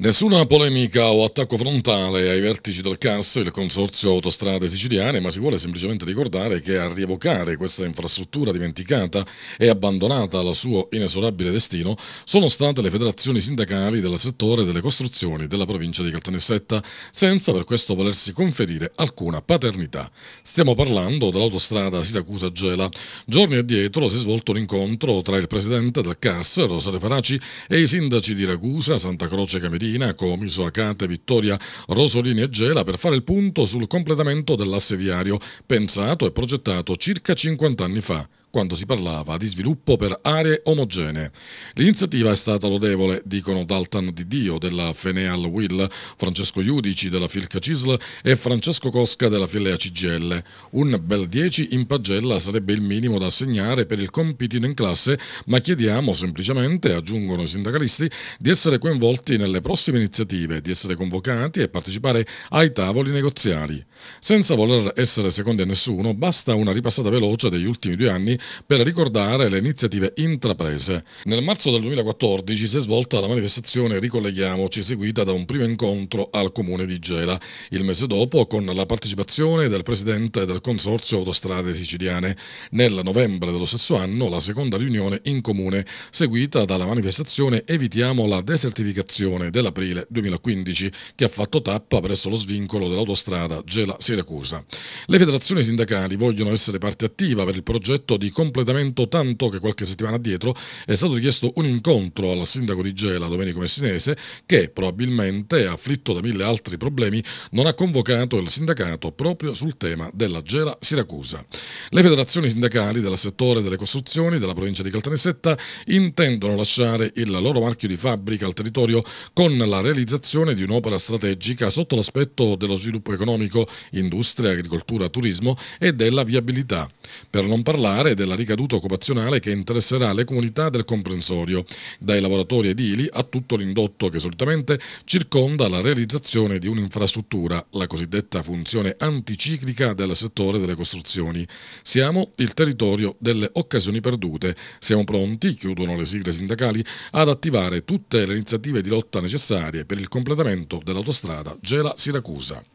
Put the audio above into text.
Nessuna polemica o attacco frontale ai vertici del CAS, il Consorzio Autostrade Siciliane, ma si vuole semplicemente ricordare che a rievocare questa infrastruttura dimenticata e abbandonata al suo inesorabile destino sono state le federazioni sindacali del settore delle costruzioni della provincia di Caltanissetta, senza per questo volersi conferire alcuna paternità. Stiamo parlando dell'autostrada Siracusa-Gela. Giorni addietro si è svolto un incontro tra il presidente del CAS, Rosario Faraci, e i sindaci di Ragusa, Santa Croce Camerino, Gherina, Comiso, Acate, Vittoria, Rosolini e Gela per fare il punto sul completamento dell'asse viario, pensato e progettato circa 50 anni fa quando si parlava di sviluppo per aree omogenee. L'iniziativa è stata lodevole, dicono Daltan Di Dio della Feneal Will, Francesco Iudici della Filca Cisl e Francesco Cosca della Filea CGL. Un bel 10 in pagella sarebbe il minimo da assegnare per il compitino in classe, ma chiediamo semplicemente, aggiungono i sindacalisti, di essere coinvolti nelle prossime iniziative, di essere convocati e partecipare ai tavoli negoziali. Senza voler essere secondi a nessuno, basta una ripassata veloce degli ultimi due anni per ricordare le iniziative intraprese. Nel marzo del 2014 si è svolta la manifestazione Ricolleghiamoci, seguita da un primo incontro al comune di Gela. Il mese dopo, con la partecipazione del presidente del Consorzio Autostrade Siciliane. Nel novembre dello stesso anno, la seconda riunione in comune, seguita dalla manifestazione Evitiamo la desertificazione dell'aprile 2015, che ha fatto tappa presso lo svincolo dell'autostrada Gela-Siracusa. Le federazioni sindacali vogliono essere parte attiva per il progetto di di completamento tanto che qualche settimana addietro è stato richiesto un incontro al sindaco di Gela, Domenico Messinese, che probabilmente, afflitto da mille altri problemi, non ha convocato il sindacato proprio sul tema della Gela Siracusa. Le federazioni sindacali del settore delle costruzioni della provincia di Caltanissetta intendono lasciare il loro marchio di fabbrica al territorio con la realizzazione di un'opera strategica sotto l'aspetto dello sviluppo economico, industria, agricoltura, turismo e della viabilità. Per non parlare della ricaduta occupazionale che interesserà le comunità del comprensorio, dai lavoratori edili a tutto l'indotto che solitamente circonda la realizzazione di un'infrastruttura, la cosiddetta funzione anticiclica del settore delle costruzioni. Siamo il territorio delle occasioni perdute. Siamo pronti, chiudono le sigle sindacali, ad attivare tutte le iniziative di lotta necessarie per il completamento dell'autostrada Gela-Siracusa.